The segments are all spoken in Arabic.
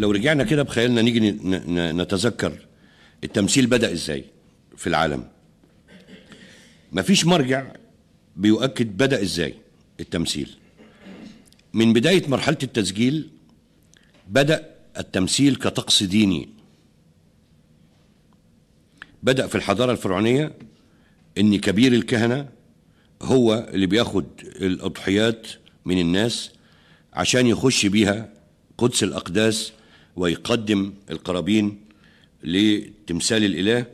لو رجعنا كده بخيالنا نيجي نتذكر التمثيل بدأ ازاي في العالم مفيش مرجع بيؤكد بدأ ازاي التمثيل من بداية مرحلة التسجيل بدأ التمثيل كطقس ديني بدأ في الحضارة الفرعونية ان كبير الكهنة هو اللي بياخد الأضحيات من الناس عشان يخش بيها قدس الأقداس ويقدم القرابين لتمثال الإله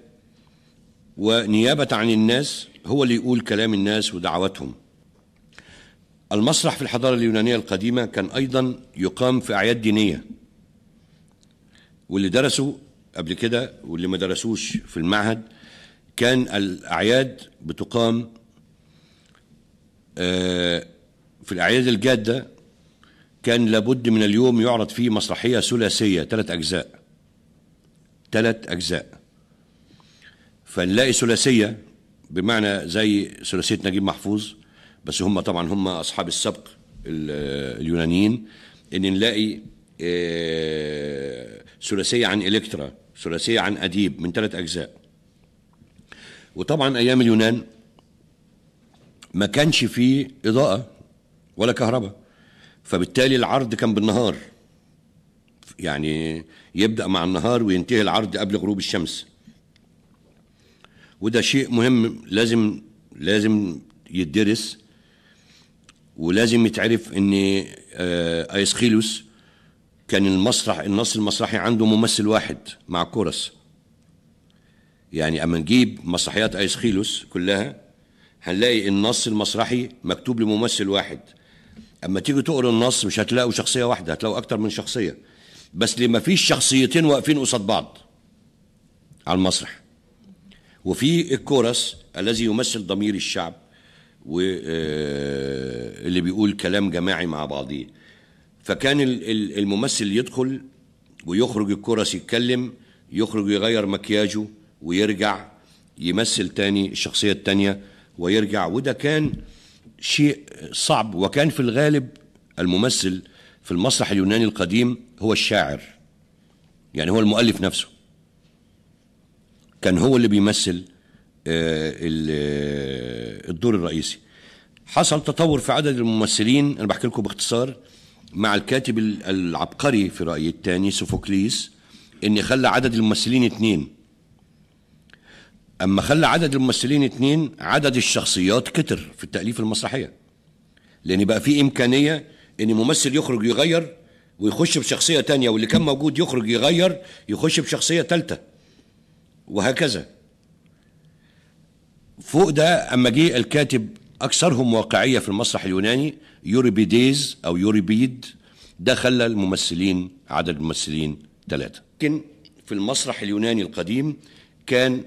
ونيابة عن الناس هو اللي يقول كلام الناس ودعواتهم المسرح في الحضارة اليونانية القديمة كان أيضا يقام في أعياد دينية واللي درسوا قبل كده واللي ما درسوش في المعهد كان الأعياد بتقام آه، في الأعياد الجادة كان لابد من اليوم يعرض فيه مسرحية ثلاثية ثلاث أجزاء ثلاث أجزاء فنلاقي ثلاثية بمعنى زي ثلاثية نجيب محفوظ بس هم طبعا هم أصحاب السبق اليونانيين إن نلاقي آه، ثلاثية عن إلكترا ثلاثية عن أديب من ثلاث أجزاء وطبعا أيام اليونان ما كانش فيه إضاءة ولا كهرباء فبالتالي العرض كان بالنهار يعني يبدأ مع النهار وينتهي العرض قبل غروب الشمس وده شيء مهم لازم لازم يدرس ولازم يتعرف ان آه، ايسخيلوس كان المسرح النص المسرحي عنده ممثل واحد مع كورس يعني اما نجيب مسرحيات ايسخيلوس كلها هنلاقي النص المسرحي مكتوب لممثل واحد اما تيجي تقرا النص مش هتلاقوا شخصيه واحده هتلاقوا اكتر من شخصيه بس ليه ما فيش شخصيتين واقفين قصاد بعض على المسرح وفي الكورس الذي يمثل ضمير الشعب واللي آه، بيقول كلام جماعي مع بعضيه فكان الممثل يدخل ويخرج الكورس يتكلم يخرج يغير مكياجه ويرجع يمثل تاني الشخصية التانية ويرجع وده كان شيء صعب وكان في الغالب الممثل في المسرح اليوناني القديم هو الشاعر يعني هو المؤلف نفسه كان هو اللي بيمثل آه، آه، الدور الرئيسي حصل تطور في عدد الممثلين انا بحكي لكم باختصار مع الكاتب العبقري في رايي الثاني سوفوكليس ان خلى عدد الممثلين اثنين اما خلى عدد الممثلين اتنين عدد الشخصيات كتر في التاليف المسرحيه لان بقى في امكانيه ان ممثل يخرج يغير ويخش بشخصيه تانية واللي كان موجود يخرج يغير يخش بشخصيه تالتة وهكذا فوق ده اما جه الكاتب اكثرهم واقعيه في المسرح اليوناني يوريبيديز او يوريبيد ده خلى الممثلين عدد الممثلين ثلاثه لكن في المسرح اليوناني القديم كان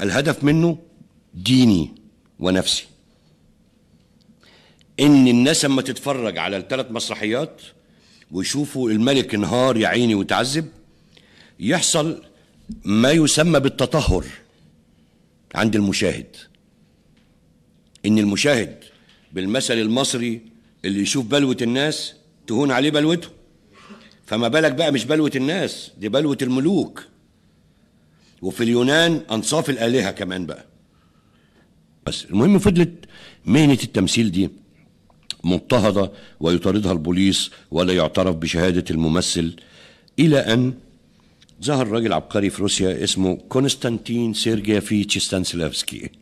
الهدف منه ديني ونفسي ان الناس اما تتفرج على الثلاث مسرحيات ويشوفوا الملك انهار يا عيني وتعذب يحصل ما يسمى بالتطهر عند المشاهد ان المشاهد بالمثل المصري اللي يشوف بلوة الناس تهون عليه بلوته فما بالك بقى مش بلوة الناس دي بلوة الملوك وفي اليونان أنصاف الآلهة كمان بقى بس المهم فضلت مهنة التمثيل دي مضطهدة ويطاردها البوليس ولا يعترف بشهادة الممثل إلى أن ظهر راجل عبقري في روسيا اسمه كونستانتين في ستانسلافسكي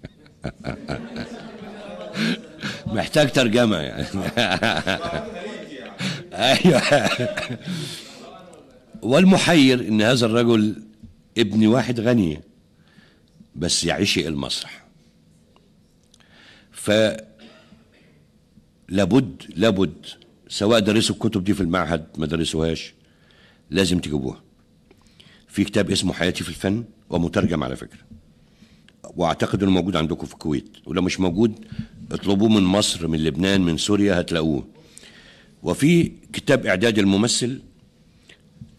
محتاج ترجمة يعني أيوه والمحير أن هذا الرجل ابن واحد غني بس يعشق المسرح ف لابد لابد سواء درسوا الكتب دي في المعهد ما درسوهاش لازم تجيبوها في كتاب اسمه حياتي في الفن ومترجم على فكره واعتقد انه موجود عندكم في الكويت ولو مش موجود اطلبوه من مصر من لبنان من سوريا هتلاقوه وفي كتاب اعداد الممثل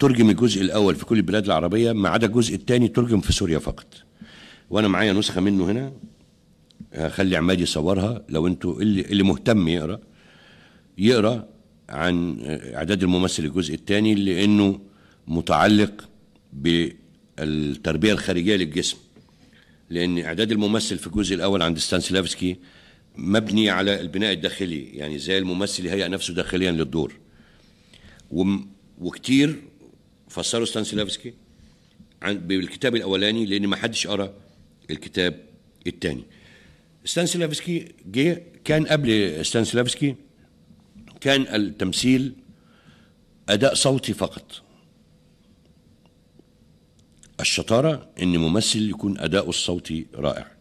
ترجم الجزء الأول في كل البلاد العربية ما عدا الجزء الثاني ترجم في سوريا فقط وأنا معايا نسخة منه هنا هخلي عماد يصورها لو انتوا اللي, اللي مهتم يقرا يقرا عن اعداد الممثل الجزء الثاني لانه متعلق بالتربيه الخارجيه للجسم لان اعداد الممثل في الجزء الاول عند ستانسلافسكي مبني على البناء الداخلي يعني زي الممثل يهيئ نفسه داخليا للدور وكتير فسروا ستانسلافسكي بالكتاب الاولاني لان ما حدش قرا الكتاب الثاني ستانسلافسكي جه كان قبل ستانسلافسكي كان التمثيل اداء صوتي فقط الشطاره ان ممثل يكون اداؤه الصوتي رائع